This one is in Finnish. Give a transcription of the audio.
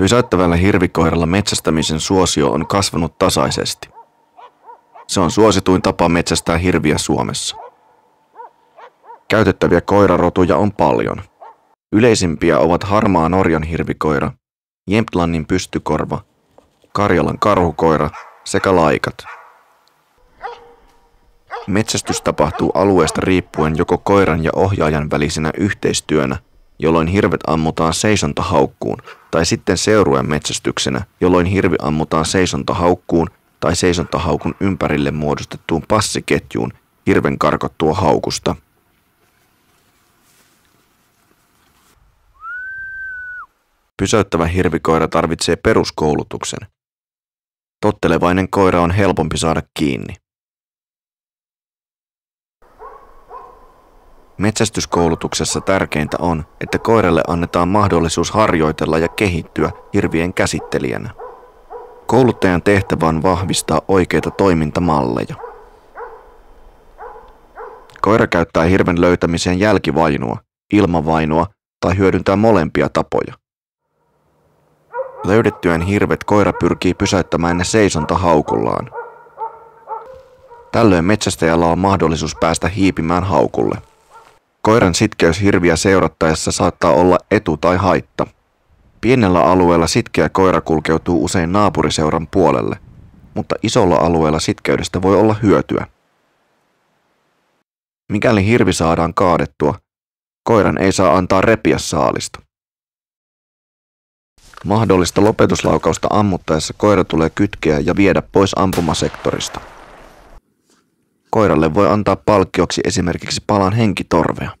Pysäyttävällä hirvikoiralla metsästämisen suosio on kasvanut tasaisesti. Se on suosituin tapa metsästää hirviä Suomessa. Käytettäviä koirarotuja on paljon. Yleisimpiä ovat harmaa Norjan hirvikoira, Jemtlannin pystykorva, Karjalan karhukoira sekä laikat. Metsästys tapahtuu alueesta riippuen joko koiran ja ohjaajan välisenä yhteistyönä – jolloin hirvet ammutaan seisontahaukkuun, tai sitten seurueen metsästyksenä, jolloin hirvi ammutaan seisontahaukkuun tai seisontahaukun ympärille muodostettuun passiketjuun hirven karkottua haukusta. Pysäyttävä hirvikoira tarvitsee peruskoulutuksen. Tottelevainen koira on helpompi saada kiinni. Metsästyskoulutuksessa tärkeintä on, että koiralle annetaan mahdollisuus harjoitella ja kehittyä hirvien käsittelijänä. Kouluttajan tehtävä on vahvistaa oikeita toimintamalleja. Koira käyttää hirven löytämiseen jälkivainua, ilmavainua tai hyödyntää molempia tapoja. Löydettyään hirvet koira pyrkii pysäyttämään ne seisontahaukullaan. Tällöin metsästäjällä on mahdollisuus päästä hiipimään haukulle – Koiran sitkeys hirviä seurattaessa saattaa olla etu tai haitta. Pienellä alueella sitkeä koira kulkeutuu usein naapuriseuran puolelle, mutta isolla alueella sitkeydestä voi olla hyötyä. Mikäli hirvi saadaan kaadettua, koiran ei saa antaa repiä saalista. Mahdollista lopetuslaukausta ammuttaessa koira tulee kytkeä ja viedä pois ampumasektorista. Koiralle voi antaa palkkioksi esimerkiksi palan henkitorvea.